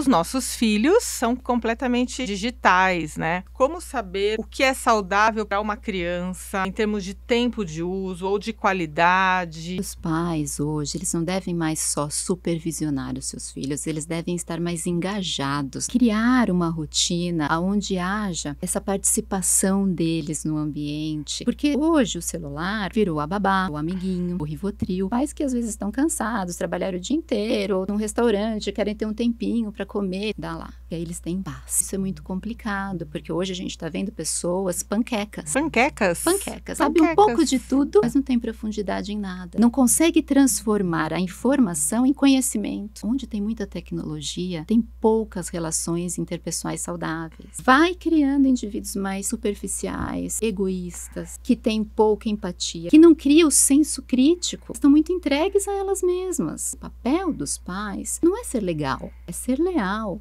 Os nossos filhos são completamente digitais, né? Como saber o que é saudável para uma criança em termos de tempo de uso ou de qualidade? Os pais hoje, eles não devem mais só supervisionar os seus filhos, eles devem estar mais engajados, criar uma rotina aonde haja essa participação deles no ambiente. Porque hoje o celular virou a babá, o amiguinho, o rivotril, pais que às vezes estão cansados, trabalharam o dia inteiro, ou num restaurante, querem ter um tempinho para comer, dá lá. E aí eles têm paz. Isso é muito complicado, porque hoje a gente está vendo pessoas panquecas. Panquecas? Panquecas. panquecas. Sabe um pouco de tudo, mas não tem profundidade em nada. Não consegue transformar a informação em conhecimento. Onde tem muita tecnologia, tem poucas relações interpessoais saudáveis. Vai criando indivíduos mais superficiais, egoístas, que têm pouca empatia, que não cria o senso crítico, estão muito entregues a elas mesmas. O papel dos pais não é ser legal, é ser leal real